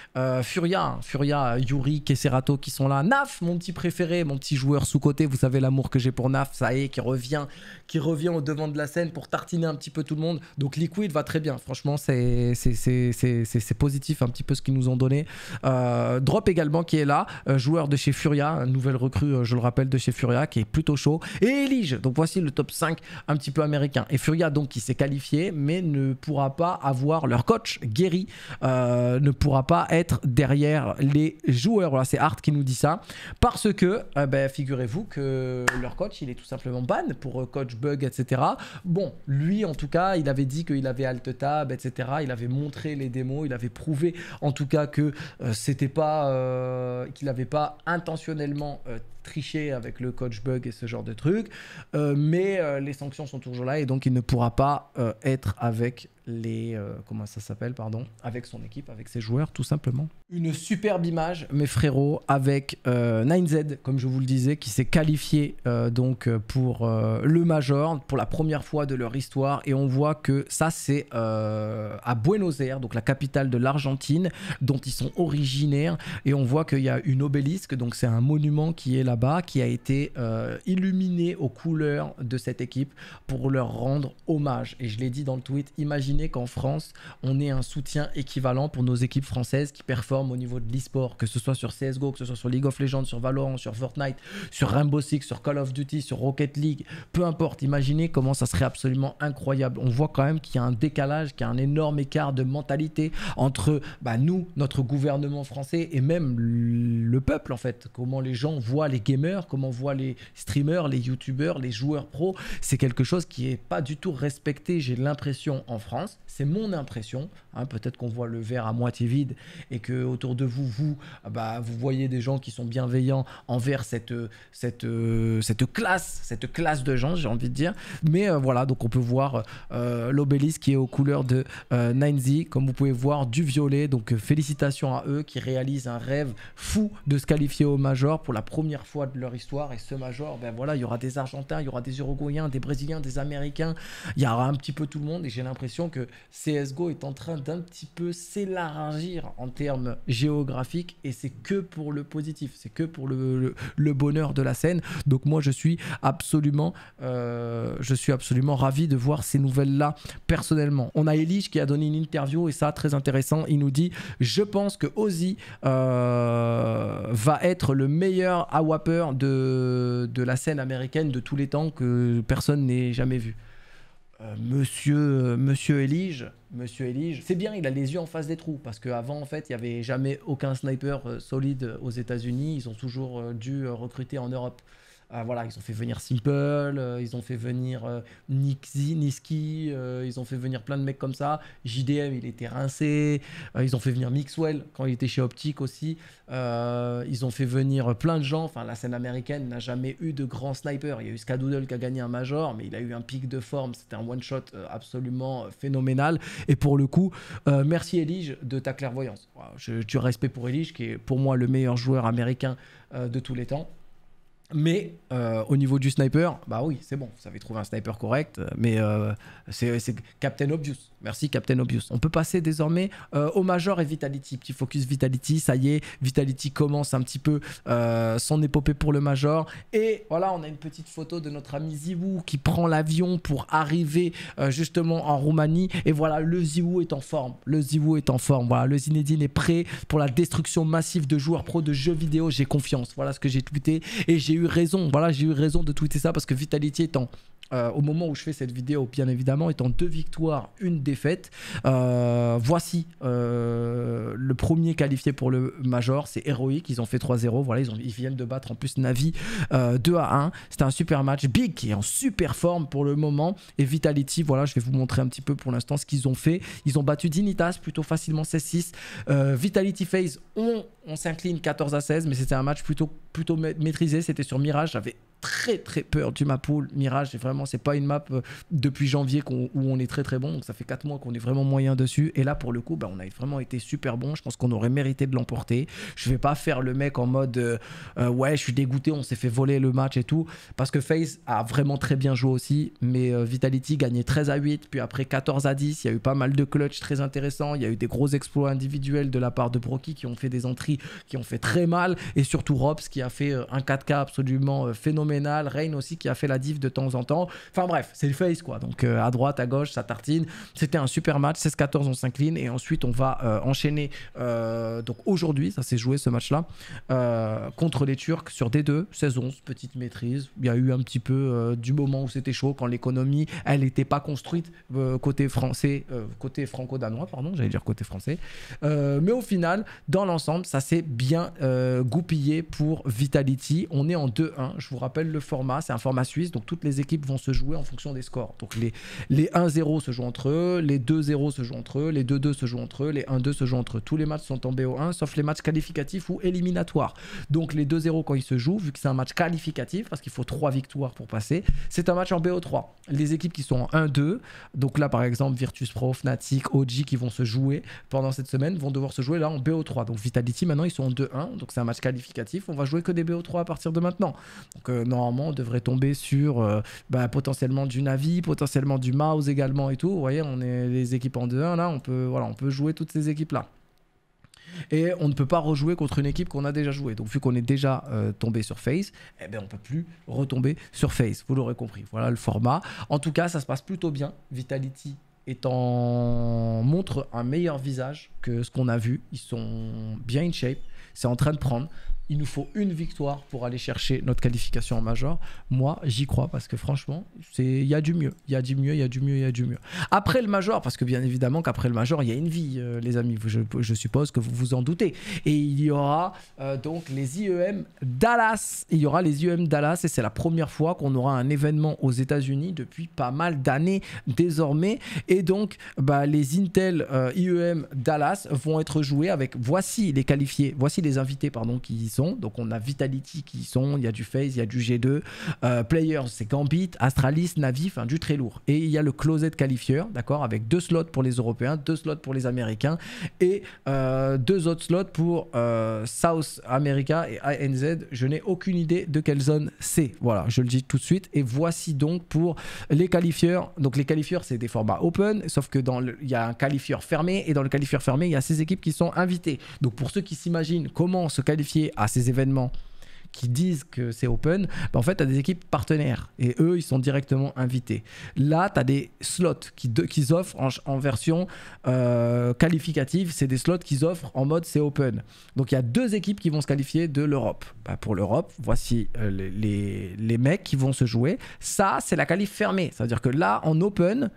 S1: Furia, hein. Furia, Yuri, Kesserato qui sont là. Naf, mon petit préféré, mon petit joueur sous-côté. Vous savez l'amour que j'ai pour Naf, ça y est, qui revient, qui revient au devant de la scène pour tartiner un petit peu tout le monde. Donc Liquid va très bien. Franchement, c'est positif un petit peu ce qu'ils nous ont donné. Euh, Drop également qui est là, euh, joueur de chez Furia, nouvelle recrue, euh, je le rappelle, de chez Furia qui est plutôt chaud. Et Elige, donc voici le top 5 un petit peu américain. Et Furia donc qui s'est qualifié mais ne pourra pas avoir leur coach guéri, ne pourra pas être derrière les joueurs. Voilà, c'est Art qui nous dit ça parce que ben, figurez-vous que leur coach, il est tout simplement ban pour euh, coach bug, etc. Bon, lui, en tout cas, il avait dit qu'il avait alt tab, etc. Il avait montré les démos, il avait prouvé, en tout cas, que euh, c'était pas, euh, qu'il n'avait pas intentionnellement triché avec le coach bug et ce genre de truc. mais les sanctions sont toujours là et donc il ne pourra pas être avec les euh, comment ça s'appelle pardon avec son équipe avec ses joueurs tout simplement une superbe image mes frérots avec 9Z euh, comme je vous le disais qui s'est qualifié euh, donc pour le major pour la première fois de leur histoire et on voit que ça c'est à Buenos Aires donc la capitale de l'Argentine dont ils sont originaires et on voit qu'il y a une obélisque donc c'est un monument qui est là-bas qui a été illuminé aux couleurs de cette équipe pour leur rendre hommage et je l'ai dit dans le tweet imagine qu'en France, on ait un soutien équivalent pour nos équipes françaises qui performent au niveau de l'e-sport, que ce soit sur CSGO, que ce soit sur League of Legends, sur Valorant, sur Fortnite, sur Rainbow Six, sur Call of Duty, sur Rocket League, peu importe. Imaginez comment ça serait absolument incroyable. On voit quand même qu'il y a un décalage, qu'il y a un énorme écart de mentalité entre bah, nous, notre gouvernement français et même le peuple en fait. Comment les gens voient les gamers, comment voient les streamers, les youtubeurs, les joueurs pros C'est quelque chose qui n'est pas du tout respecté, j'ai l'impression, en France c'est mon impression. Hein, peut-être qu'on voit le verre à moitié vide et que autour de vous, vous, ah bah, vous voyez des gens qui sont bienveillants envers cette, euh, cette, euh, cette classe, cette classe de gens, j'ai envie de dire. Mais euh, voilà, donc on peut voir l'obélisque qui est aux couleurs de euh, comme vous pouvez voir, du violet. Donc félicitations à eux qui réalisent un rêve fou de se qualifier au Major pour la première fois de leur histoire. Et ce Major, ben voilà, il y aura des Argentins, il y aura des Uruguayens, des Brésiliens, des Américains, il y aura un petit peu tout le monde. Et j'ai l'impression CSGO est en train d'un petit peu s'élargir en termes géographiques et c'est que pour le positif, c'est que pour le, bonheur de la scène. Donc moi je suis absolument, euh, je suis absolument ravi de voir ces nouvelles là personnellement. On a Elish qui a donné une interview et ça très intéressant. Il nous dit je pense que Ozzy euh, va être le meilleur AWAPer de de la scène américaine de tous les temps que personne n'ait jamais vu. Euh, monsieur, euh, monsieur Elige, monsieur Elige, c'est bien, il a les yeux en face des trous parce qu'avant en fait il n'y avait jamais aucun sniper euh, solide aux États-Unis, ils ont toujours dû recruter en Europe. Ah, voilà, ils ont fait venir Simple, euh, ils ont fait venir euh, Nixi, Niski, euh, ils ont fait venir plein de mecs comme ça. JDM, il était rincé. ils ont fait venir Mixwell quand il était chez Optic aussi. ils ont fait venir plein de gens. Enfin, la scène américaine n'a jamais eu de grands sniper. Il y a eu Skadoodle qui a gagné un major, mais il a eu un pic de forme. C'était un one-shot absolument phénoménal. Et pour le coup, merci Elige de ta clairvoyance. Je, tu respect pour Elige, qui est pour moi le meilleur joueur américain de tous les temps. Mais euh, au niveau du sniper, bah oui, c'est bon, vous avez trouvé un sniper correct, euh, mais euh, c'est Captain Obvious. Merci Captain Obvious. On peut passer désormais au Major et Vitality. Petit focus Vitality, ça y est, Vitality commence un petit peu son épopée pour le Major. Et voilà, on a une petite photo de notre ami Ziwu qui prend l'avion pour arriver justement en Roumanie. Et voilà, le Ziwu est en forme. Le Ziwu est en forme. Voilà, le Zinedine est prêt pour la destruction massive de joueurs pro de jeux vidéo. J'ai confiance. Voilà ce que j'ai tweeté. Et j'ai eu raison, voilà, j'ai eu raison de tweeter ça parce que Vitality étant euh, au moment où je fais cette vidéo, bien évidemment, étant deux victoires, une défaite. Euh, voici euh, le premier qualifié pour le Major, c'est héroïque. Ils ont fait 3-0. Voilà, ils, viennent de battre en plus Navi 2 à 1. C'était un super match. Big qui est en super forme pour le moment. Et Vitality, voilà, je vais vous montrer un petit peu pour l'instant ce qu'ils ont fait. Ils ont battu Dignitas plutôt facilement 16-6. Vitality Phase, on, on s'incline 14 à 16, mais c'était un match plutôt plutôt maîtrisé, c'était sur Mirage, j'avais très très peur du map pool Mirage c'est vraiment c'est pas une map euh, depuis janvier où on est très très bon donc ça fait 4 mois qu'on est vraiment moyen dessus et là pour le coup bah, on a vraiment été super bon je pense qu'on aurait mérité de l'emporter je vais pas faire le mec en mode euh, euh, ouais je suis dégoûté on s'est fait voler le match et tout parce que FaZe a vraiment très bien joué aussi mais Vitality gagnait 13 à 8 puis après 14 à 10 il y a eu pas mal de clutch très intéressants il y a eu des gros exploits individuels de la part de Brocky qui ont fait des entrées qui ont fait très mal et surtout Robs qui, a fait euh, un 4K absolument euh, phénoménal. Reign aussi qui a fait la diff de temps en temps. Enfin bref, c'est le face quoi. Donc euh, à droite, à gauche, ça tartine. C'était un super match. 16-14, on s'incline. Et ensuite, on va enchaîner. donc aujourd'hui, ça s'est joué ce match-là contre les Turcs sur D2. 16-11, petite maîtrise. Il y a eu un petit peu du moment où c'était chaud quand l'économie, elle n'était pas construite côté français, côté franco-danois, pardon, j'allais dire côté français. mais au final, dans l'ensemble, ça s'est bien goupillé pour Vitality. On est en 2-1. Je vous rappelle le format. C'est un format suisse. Donc toutes les équipes vont se jouer en fonction des scores. Donc les, les 1-0 se jouent entre eux. Les 2-0 se jouent entre eux. Les 2-2 se jouent entre eux. Les 1-2 se jouent entre eux. Tous les matchs sont en BO1, sauf les matchs qualificatifs ou éliminatoires. Donc les 2-0 quand ils se jouent, vu que c'est un match qualificatif, parce qu'il faut 3 victoires pour passer, c'est un match en BO3. Les équipes qui sont en 1-2, donc là par exemple Virtus Pro, Fnatic, OG qui vont se jouer pendant cette semaine, vont devoir se jouer là en BO3. Donc Vitality maintenant ils sont en 2-1, donc c'est un match qualificatif. On va jouer que des BO3 à partir de maintenant. Donc euh, normalement, on devrait tomber sur euh, bah, potentiellement du Navi, potentiellement du Mouse également et tout. Vous voyez, on est les équipes en 2-1 là, on peut, voilà, on peut jouer toutes ces équipes-là. Et on ne peut pas rejouer contre une équipe qu'on a déjà jouée. Donc vu qu'on est déjà euh, tombé sur Face, eh ben, on ne peut plus retomber sur Face. Vous l'aurez compris. Voilà le format. En tout cas, ça se passe plutôt bien. Vitality en montre un meilleur visage que ce qu'on a vu. Ils sont bien in shape. C'est en train de prendre il nous faut une victoire pour aller chercher notre qualification en major. Moi, j'y crois parce que franchement, il y a du mieux. Il y a du mieux, il y a du mieux, il y a du mieux. Après le major, parce que bien évidemment qu'après le major, il y a une vie, euh, les amis. Je, suppose que vous vous en doutez. Et il y aura euh, donc les IEM Dallas. Il y aura les IEM Dallas et c'est la première fois qu'on aura un événement aux États-Unis depuis pas mal d'années désormais. Et donc, bah, les Intel euh, IEM Dallas vont être joués avec voici les qualifiés, voici les invités, pardon, qui sont. Donc on a Vitality qui sont, il y a du FaZe, il y a du G2. Euh, Players, c'est Gambit, Astralis, Navi, enfin du très lourd. Et il y a le Closet Qualifier, d'accord, avec deux slots pour les Européens, deux slots pour les Américains et euh, deux autres slots pour euh, South America et ANZ. Je n'ai aucune idée de quelle zone c'est. Voilà, je le dis tout de suite. Et voici donc pour les qualifieurs. Donc les qualifieurs, c'est des formats open, sauf que dans il y a un qualifieur fermé et dans le qualifieur fermé, il y a ces équipes qui sont invitées. Donc pour ceux qui s'imaginent comment se qualifier à à ces événements qui disent que c'est open, bah, en fait, tu as des équipes partenaires et eux, ils sont directement invités. Là, tu as des slots qu'ils qui offrent en, version euh, qualificative. C'est des slots qu'ils offrent en mode c'est open. Donc, il y a deux équipes qui vont se qualifier de l'Europe. Bah, pour l'Europe, voici euh, les, les, les mecs qui vont se jouer. Ça, c'est la qualif fermée. C'est-à-dire que là, en open,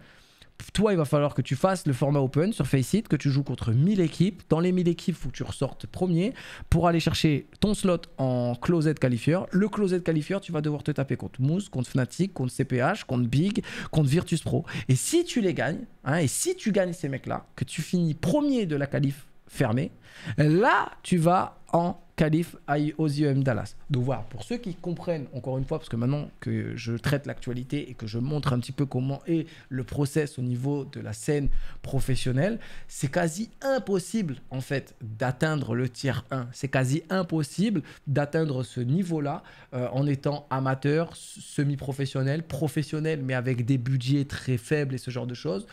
S1: toi, il va falloir que tu fasses le format open sur Faceit, que tu joues contre 1000 équipes. Dans les 1000 équipes, il faut que tu ressortes premier pour aller chercher ton slot en closet qualifier. Le closet qualifier, tu vas devoir te taper contre Mousse, contre Fnatic, contre CPH, contre Big, contre Virtus Pro. Et si tu les gagnes, hein, et si tu gagnes ces mecs-là, que tu finis premier de la qualif fermée, là, tu vas en calife IOZM Dallas. Donc voir pour ceux qui comprennent, encore une fois, parce que maintenant que je traite l'actualité et que je montre un petit peu comment est le process au niveau de la scène professionnelle, c'est quasi impossible en fait d'atteindre le tiers 1. C'est quasi impossible d'atteindre ce niveau-là euh, en étant amateur, semi-professionnel, professionnel mais avec des budgets très faibles et ce genre de choses,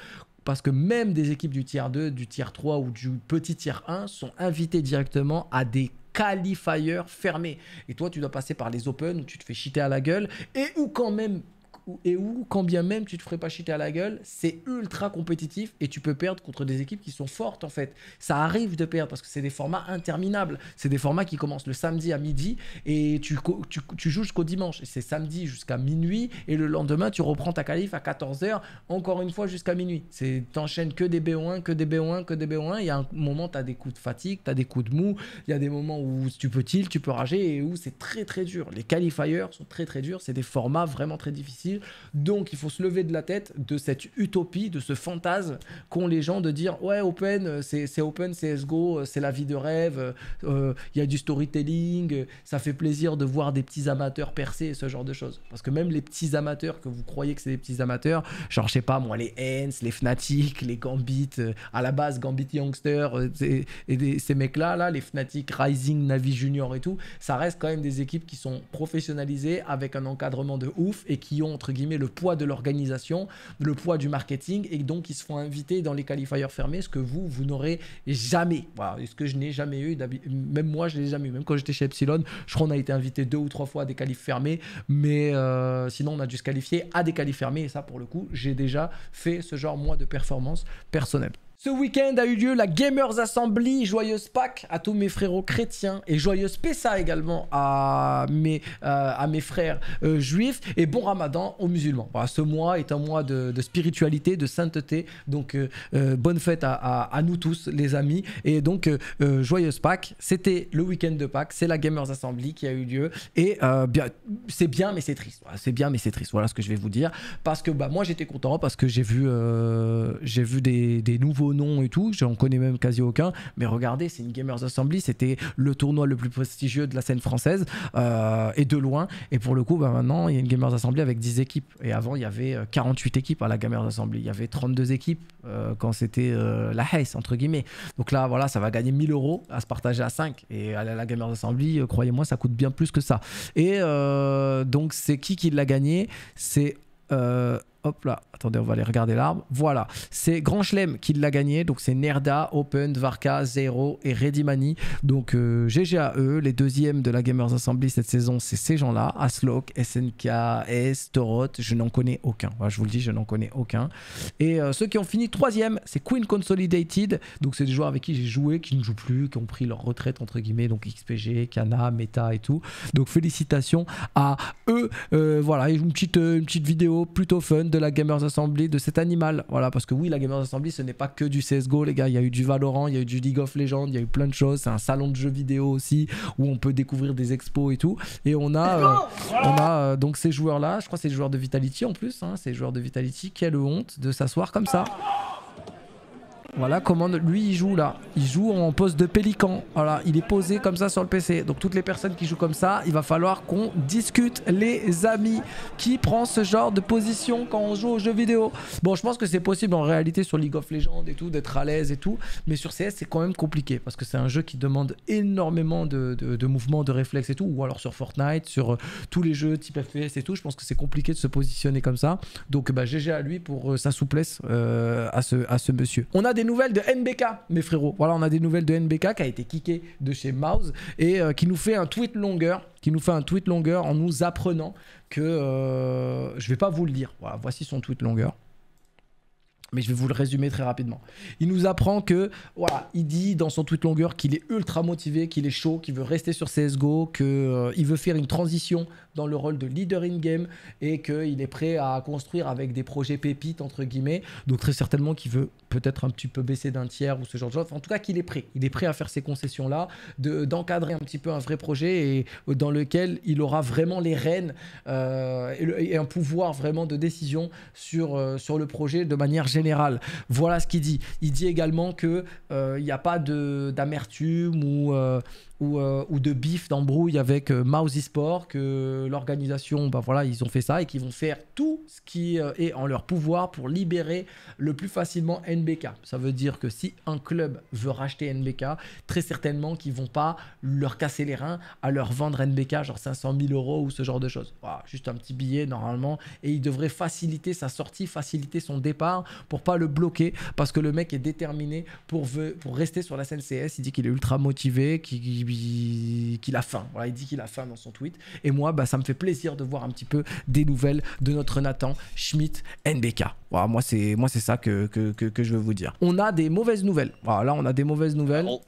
S1: parce que même des équipes du tiers 2, du tiers 3 ou du petit tiers 1 sont invitées directement à des qualifiers fermés. Et toi, tu dois passer par les Open où tu te fais chiter à la gueule et où quand même et où, quand bien même tu te ferais pas chiter à la gueule, c'est ultra compétitif et tu peux perdre contre des équipes qui sont fortes en fait. Ça arrive de perdre parce que c'est des formats interminables. C'est des formats qui commencent le samedi à midi et tu, joues jusqu'au dimanche. Et c'est samedi jusqu'à minuit et le lendemain tu reprends ta qualif à 14h, encore une fois jusqu'à minuit. C'est t'enchaînes que des BO1, que des BO1, que des BO1. Il y a un moment, tu as des coups de fatigue, tu as des coups de mou, il y a des moments où tu peux tilt, tu peux rager et où c'est très très dur. Les qualifiers sont très très durs, c'est des formats vraiment très difficiles donc il faut se lever de la tête de cette utopie, de ce fantasme qu'ont les gens de dire ouais open, c'est open CSGO, c'est la vie de rêve, euh, il y a du storytelling, ça fait plaisir de voir des petits amateurs percer ce genre de choses. Parce que même les petits amateurs que vous croyez que c'est des petits amateurs, genre je sais pas moi, les Hens, les Fnatic, les Gambit, euh, à la base Gambit Youngster euh, et, ces mecs-là, là, les Fnatic, Rising, Navi Junior et tout, ça reste quand même des équipes qui sont professionnalisées avec un encadrement de ouf et qui ont le poids de l'organisation, le poids du marketing, et donc ils se font inviter dans les qualifiers fermés, ce que vous, vous n'aurez jamais. ce que je n'ai jamais eu, même moi je l'ai jamais eu, même quand j'étais chez Epsilon, je crois qu'on a été invité deux ou trois fois à des qualifs fermés, mais euh, sinon on a dû se qualifier à des qualifs fermés, et ça pour le coup, j'ai déjà fait ce genre moi de performance personnelle. Ce week-end a eu lieu la Gamers Assembly, joyeuse Pâques à tous mes frérots chrétiens et joyeuse Pessa également à mes, euh, à mes frères euh, juifs et bon ramadan aux musulmans. Voilà, ce mois est un mois de, spiritualité, de sainteté, donc euh, bonne fête à, nous tous les amis et donc joyeuse Pâques, c'était le week-end de Pâques, c'est la Gamers Assembly qui a eu lieu et bien, c'est bien mais c'est triste, c'est bien mais c'est triste, voilà ce que je vais vous dire parce que bah, moi j'étais content parce que j'ai vu, j'ai vu des nouveaux nom et tout, j'en connais même quasi aucun, mais regardez, c'est une Gamers Assembly, c'était le tournoi le plus prestigieux de la scène française, euh, et de loin, et pour le coup, bah, maintenant, il y a une Gamers Assembly avec 10 équipes, et avant, il y avait 48 euh, équipes à la Gamers Assembly, il y avait 32 équipes euh, quand c'était la hesse entre guillemets. Donc là, voilà, ça va gagner 1000 euros à se partager à 5, et à la Gamers Assembly, croyez-moi, ça coûte bien plus que ça. Et donc, c'est qui qui l'a gagné C'est Hop là, attendez, on va aller regarder l'arbre. Voilà, c'est Grand Chelem qui l'a gagné. Donc c'est Nerda, Open, Varka, Zero et Redimani. Donc GG à eux. Les deuxièmes de la Gamers Assembly cette saison, c'est ces gens-là. Aslok, SNK, S, Toroth. Je n'en connais aucun. je vous le dis, je n'en connais aucun. Et euh, ceux qui ont fini troisième, c'est Queen Consolidated. Donc c'est des joueurs avec qui j'ai joué, qui ne jouent plus, qui ont pris leur retraite entre guillemets. Donc XPG, Kana, Meta et tout. Donc félicitations à eux. Euh, voilà, une euh, une petite vidéo plutôt fun de la Gamers Assembly, de cet animal. Voilà, parce que oui, la Gamers Assembly, ce n'est pas que du CSGO, les gars. Il y a eu du Valorant, il y a eu du League of Legends, il y a eu plein de choses. C'est un salon de jeux vidéo aussi, où on peut découvrir des expos et tout. Et on a, euh, on a euh, donc ces joueurs-là, je crois ces c'est les joueurs de Vitality en plus, hein, ces joueurs de Vitality, Qui le honte de s'asseoir comme ça. Voilà comment lui il joue là. Il joue en poste de pélican. Voilà, il est posé comme ça sur le PC. Donc toutes les personnes qui jouent comme ça, il va falloir qu'on discute les amis. Qui prend ce genre de position quand on joue aux jeux vidéo Bon, je pense que c'est possible en réalité sur League of Legends et tout, d'être à l'aise et tout. Mais sur CS, c'est quand même compliqué parce que c'est un jeu qui demande énormément de, mouvements, de réflexes et tout. Ou alors sur Fortnite, sur euh, tous les jeux type FPS et tout. Je pense que c'est compliqué de se positionner comme ça. Donc GG bah, à lui pour euh, sa souplesse euh, à, ce, à ce monsieur. On a des nouvelles de NBK, mes frérots. Voilà, on a des nouvelles de NBK qui a été kické de chez Mouse et euh, qui nous fait un tweet longueur, qui nous fait un tweet longueur en nous apprenant que Je euh, je vais pas vous le dire. Voilà, voici son tweet longueur. Mais je vais vous le résumer très rapidement. Il nous apprend que, voilà, il dit dans son tweet longueur qu'il est ultra motivé, qu'il est chaud, qu'il veut rester sur CSGO, qu'il euh, il veut faire une transition dans le rôle de leader in-game et qu'il est prêt à construire avec des projets pépites, entre guillemets. Donc très certainement qu'il veut peut-être un petit peu baisser d'un tiers ou ce genre de choses. en tout cas, qu'il est prêt. Il est prêt à faire ces concessions-là, d'encadrer un petit peu un vrai projet et euh, dans lequel il aura vraiment les rênes euh, et, un pouvoir vraiment de décision sur, euh, sur le projet de manière générale. Voilà ce qu'il dit. Il dit également qu'il n'y a pas d'amertume ou euh, ou, de bif, d'embrouille avec euh, Mouse Esport, que l'organisation, bah voilà, ils ont fait ça et qu'ils vont faire tout ce qui euh, est en leur pouvoir pour libérer le plus facilement NBK. Ça veut dire que si un club veut racheter NBK, très certainement qu'ils vont pas leur casser les reins à leur vendre NBK genre 500 000 euros ou ce genre de choses. juste un petit billet normalement et ils devraient faciliter sa sortie, faciliter son départ pour pas le bloquer parce que le mec est déterminé pour, pour rester sur la scène CS. Il dit qu'il est ultra motivé, qu'il qu'il a faim. Voilà, il dit qu'il a faim dans son tweet. Et moi, bah, ça me fait plaisir de voir un petit peu des nouvelles de notre Nathan Schmidt NBK. Voilà, moi, c'est moi c'est ça que, que, je veux vous dire. On a des mauvaises nouvelles. Voilà, là, on a des mauvaises nouvelles oh,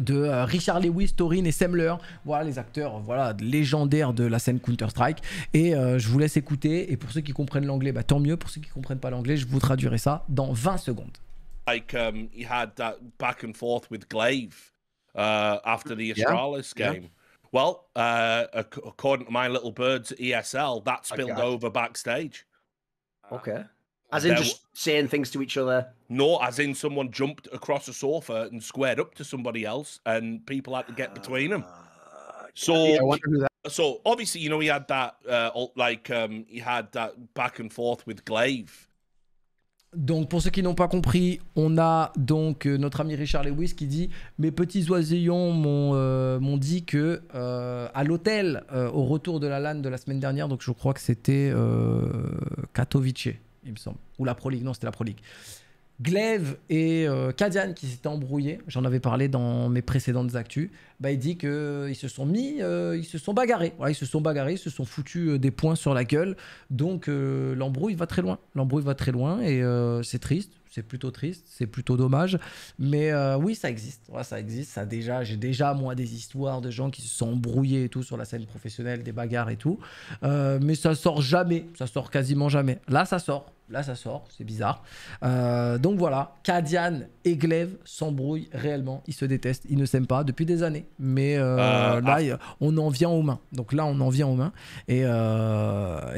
S1: de euh, Richard Lewis, Torin et Semler, voilà les acteurs voilà légendaires de la scène Counter-Strike et euh, je vous laisse écouter et pour ceux qui comprennent l'anglais bah, tant mieux pour ceux qui comprennent pas l'anglais je vous traduirai ça dans 20 secondes. Like um, he had that back and forth with Glaive uh, after the Astralis yeah. game. Yeah. Well, uh, according to my little bird's ESL, that spilled okay. over backstage. Ah. Okay. As in there, just saying things to each other? No, as in someone jumped across a sofa and squared up to somebody else, and people had to get between them. Ah, so, so obviously, you know, he had that, uh, like, um, he had that back and forth with Glaive Donc pour ceux qui n'ont pas compris, on a donc euh, notre ami Richard Lewis qui dit mes petits oisillons m'ont euh, dit que euh, à l'hôtel au retour de la LAN de la semaine dernière, donc je crois que c'était Katowice, il me semble, ou la Pro non c'était la Pro Glaive et euh, Kadian qui s'étaient embrouillés, j'en avais parlé dans mes précédentes actus, bah, il dit qu'ils euh, se sont mis, euh, ils se sont bagarrés. Voilà, ils se sont bagarrés, se sont foutus des points sur la gueule. Donc l'embrouille va très loin. L'embrouille va très loin et c'est triste. C'est plutôt triste, c'est plutôt dommage. Mais oui, ça existe. ça existe. Ça déjà, j'ai déjà moi des histoires de gens qui se sont embrouillés et tout sur la scène professionnelle, des bagarres et tout. mais ça sort jamais. Ça sort quasiment jamais. Là, ça sort Là, ça sort, c'est bizarre. Euh, donc voilà, Kadian et Glaive s'embrouillent réellement. Ils se détestent, ils ne s'aiment pas depuis des années. Mais euh, euh, là, ah. on en vient aux mains. Donc là, on en vient aux mains. Et,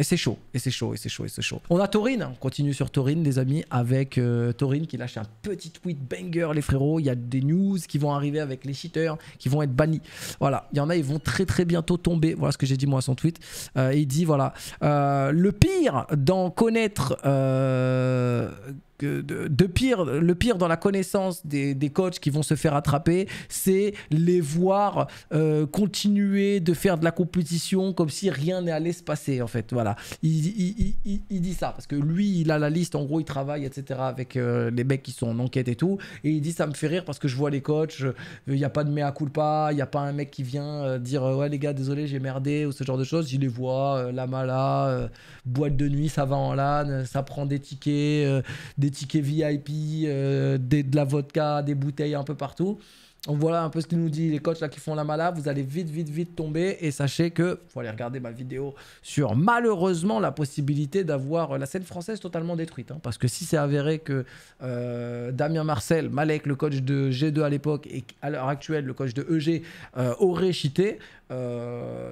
S1: c'est chaud, et c'est chaud, et c'est chaud, et c'est chaud. On a Taurine, on continue sur Taurine, les amis, avec Taurine qui lâche un petit tweet banger, les frérots. Il y a des news qui vont arriver avec les cheaters qui vont être bannis. Voilà, il y en a, ils vont très très bientôt tomber. Voilà ce que j'ai dit moi à son tweet. il dit voilà, le pire d'en connaître. uh, de, pire, le pire dans la connaissance des, des coachs qui vont se faire attraper, c'est les voir euh, continuer de faire de la compétition comme si rien n'est allé se passer en fait. Voilà, il, il, il, dit ça parce que lui, il a la liste. En gros, il travaille, etc. Avec euh, les mecs qui sont en enquête et tout, et il dit ça me fait rire parce que je vois les coachs. Il n'y a pas de mea culpa, il n'y a pas un mec qui vient euh, dire ouais les gars désolé j'ai merdé ou ce genre de choses. Il les voit la mala, boîte de nuit, ça va en LAN, ça prend des tickets, des tickets VIP, euh, de la vodka, des bouteilles un peu partout. voilà un peu ce qu'ils nous dit les coachs là qui font la malade. Vous allez vite, vite, vite tomber. Et sachez que, faut aller regarder ma vidéo sur malheureusement la possibilité d'avoir la scène française totalement détruite. Hein. parce que si c'est avéré que euh, Damien Marcel, Malek, le coach de G2 à l'époque, et à l'heure actuelle le coach de EG, euh, aurait cheaté,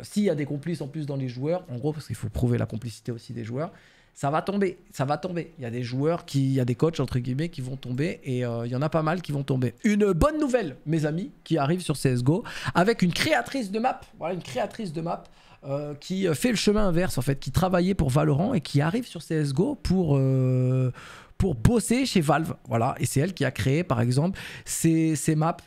S1: s'il y a des complices en plus dans les joueurs, en gros, parce qu'il faut prouver la complicité aussi des joueurs ça va tomber, ça va tomber. Il y a des joueurs, qui, il y a des coachs, entre guillemets, qui vont tomber et euh, il y en a pas mal qui vont tomber. Une bonne nouvelle, mes amis, qui arrive sur CSGO avec une créatrice de map. Voilà, une créatrice de map. Euh, qui euh, fait le chemin inverse en fait, qui travaillait pour Valorant et qui arrive sur CSGO pour, pour bosser chez Valve. Voilà, et c'est elle qui a créé par exemple ces, ces maps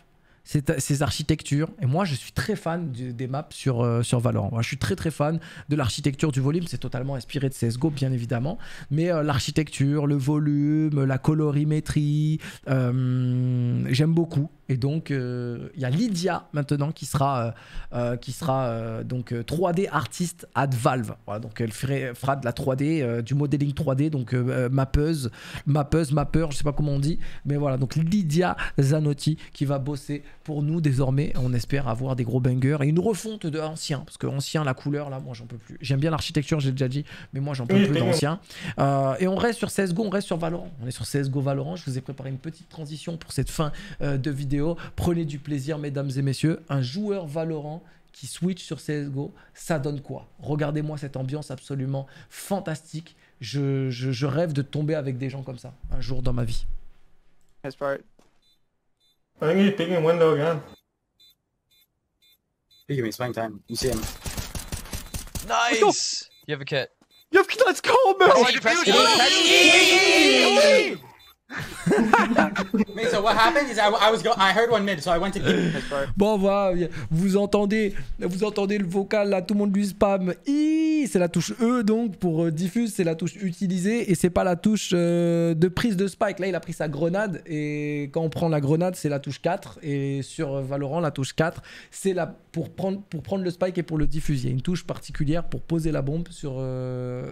S1: ces, ces, architectures. Et moi, je suis très fan des maps sur, euh, sur Valorant. Moi, je suis très très fan de l'architecture du volume. C'est totalement inspiré de CSGO, bien évidemment. Mais euh, l'architecture, le volume, la colorimétrie, euh, j'aime beaucoup. Et donc, il y a Lydia maintenant qui sera, qui sera donc 3D artiste at Valve. Voilà, donc, elle ferait, fera de la 3D, du modeling 3D, donc mappeuse, mappeuse, mappeur, je sais pas comment on dit. Mais voilà, donc Lydia Zanotti qui va bosser pour nous désormais. On espère avoir des gros bangers et une refonte de ancien, parce que ancien, la couleur là, moi j'en peux plus. J'aime bien l'architecture, j'ai déjà dit, mais moi j'en peux plus d'ancien. Euh, et on reste sur CSGO, on reste sur Valorant. On est sur CSGO Valorant. Je vous ai préparé une petite transition pour cette fin euh, de vidéo. Prenez du plaisir, mesdames et messieurs. Un joueur Valorant qui switch sur CSGO, ça donne quoi Regardez-moi cette ambiance absolument fantastique. Je, je, rêve de tomber avec des gens comme ça un jour dans ma vie. I think he's peeking window again. Peeking me, swing time. You see him. Nice! You have a kit. You have, let's go, man! Oh, Bon, voilà, vous entendez, vous entendez le vocal là, tout le monde lui spam. C'est la touche E donc pour euh, diffuse, c'est la touche utilisée et c'est pas la touche euh, de prise de Spike. Là, il a pris sa grenade et quand on prend la grenade, c'est la touche 4 et sur euh, Valorant, la touche 4, c'est la pour prendre pour prendre le Spike et pour le diffuser. Il y a une touche particulière pour poser la bombe sur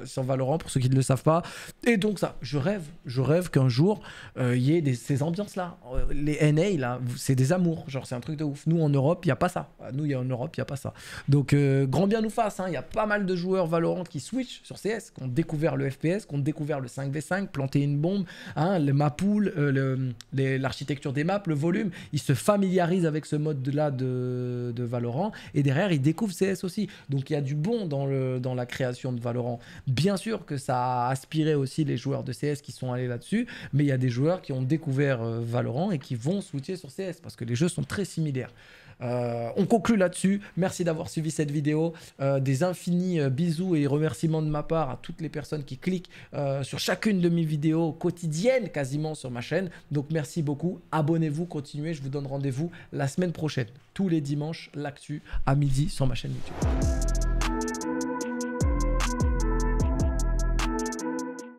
S1: sur Valorant pour ceux qui ne le savent pas. Et donc ça, je rêve, je rêve qu'un jour il euh, y ait ces ambiances-là. Euh, les NA, là, c'est des amours. Genre, c'est un truc de ouf. Nous, en Europe, il n'y a pas ça. Ah, nous, y a, en Europe, il n'y a pas ça. Donc, euh, grand bien nous fasse. Il hein. y a pas mal de joueurs Valorant qui switch sur CS, qui ont découvert le FPS, qui ont découvert le 5v5, planter une bombe, hein, le mapoule, l'architecture des maps, le volume. Ils se familiarisent avec ce mode-là de, Valorant. Et derrière, ils découvrent CS aussi. Donc, il y a du bon dans, le, dans la création de Valorant. Bien sûr que ça a aspiré aussi les joueurs de CS qui sont allés là-dessus, mais il y a des joueurs qui ont découvert euh, Valorant et qui vont switcher sur CS parce que les jeux sont très similaires. Euh, on conclut là-dessus. Merci d'avoir suivi cette vidéo. Euh, des infinis bisous et remerciements de ma part à toutes les personnes qui cliquent sur chacune de mes vidéos quotidiennes quasiment sur ma chaîne. Donc merci beaucoup. Abonnez-vous, continuez. Je vous donne rendez-vous la semaine prochaine, tous les dimanches, l'actu à midi sur ma chaîne YouTube.